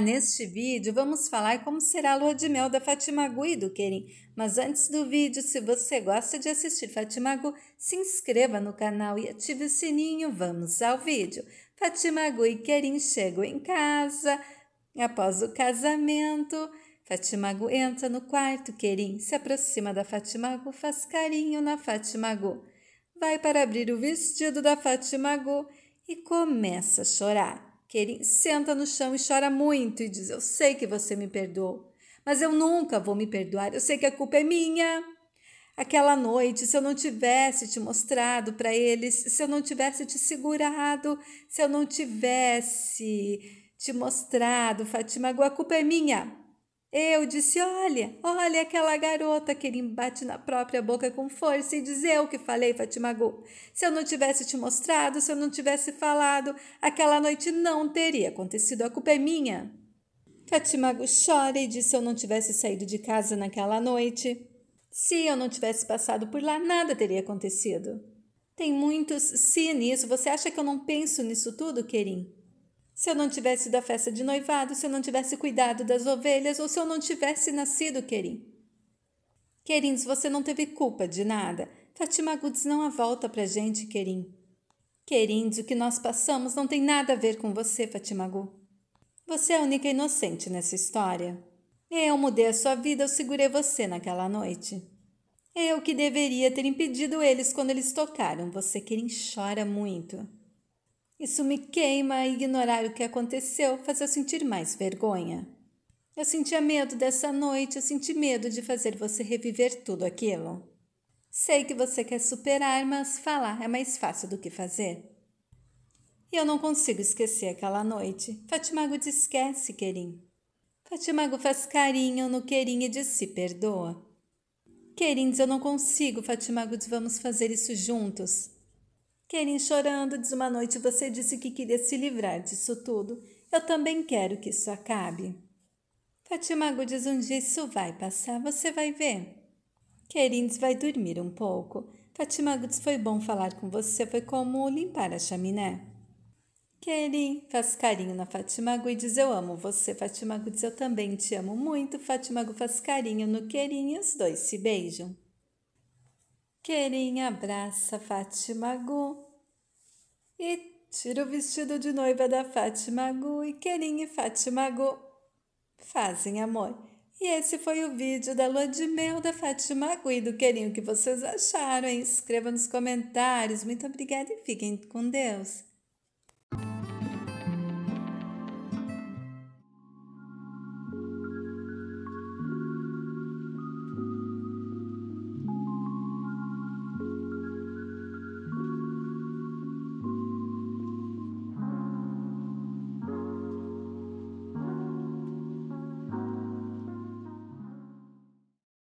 neste vídeo vamos falar como será a lua de mel da Fatima Gu e do Kerim. Mas antes do vídeo, se você gosta de assistir Fatima Gu, se inscreva no canal e ative o sininho. Vamos ao vídeo. Fatima Gu e Kerim chegam em casa após o casamento. Fatima Gu entra no quarto, Kerim se aproxima da Fatima Gu, faz carinho na Fatima Gu. Vai para abrir o vestido da Fatima Gu e começa a chorar que ele senta no chão e chora muito e diz: Eu sei que você me perdoou, mas eu nunca vou me perdoar, eu sei que a culpa é minha. Aquela noite, se eu não tivesse te mostrado para eles, se eu não tivesse te segurado, se eu não tivesse te mostrado, Fatima, a culpa é minha. Eu disse: Olha, olha aquela garota que ele bate na própria boca com força e diz: Eu que falei, Fatimago. Se eu não tivesse te mostrado, se eu não tivesse falado, aquela noite não teria acontecido. A culpa é minha. Fatimago chora e diz: Se eu não tivesse saído de casa naquela noite, se eu não tivesse passado por lá, nada teria acontecido. Tem muitos se nisso. Você acha que eu não penso nisso tudo, querim se eu não tivesse ido à festa de noivado, se eu não tivesse cuidado das ovelhas ou se eu não tivesse nascido, Querim. Querins, você não teve culpa de nada. Fatima Goods não há volta pra gente, Querim. Querins, o que nós passamos não tem nada a ver com você, Fatima Gu. Você é a única inocente nessa história. Eu mudei a sua vida, eu segurei você naquela noite. Eu é que deveria ter impedido eles quando eles tocaram. Você, Querim, chora muito. Isso me queima ignorar o que aconteceu, faz eu sentir mais vergonha. Eu sentia medo dessa noite, eu senti medo de fazer você reviver tudo aquilo. Sei que você quer superar, mas falar é mais fácil do que fazer. E eu não consigo esquecer aquela noite. Fatimago te esquece, Querim. Fatimago faz carinho no Querim e diz se perdoa. Querim diz eu não consigo, Fatimago diz vamos fazer isso juntos. Kenin chorando diz uma noite você disse que queria se livrar disso tudo. Eu também quero que isso acabe. Fatimago diz um dia isso vai passar, você vai ver. diz vai dormir um pouco. Fatimago diz foi bom falar com você, foi como limpar a chaminé. Kerim faz carinho na Fatimago e diz eu amo você. Fatimago diz eu também te amo muito. Fatimago faz carinho no Kerim e os dois se beijam. Kerim abraça Fatimago e tira o vestido de noiva da Fátima Gu e Kerim e Fátima Gu fazem amor. E esse foi o vídeo da lua de mel da Fátima Gu e do Kerim. O que vocês acharam, hein? Escreva nos comentários. Muito obrigada e fiquem com Deus.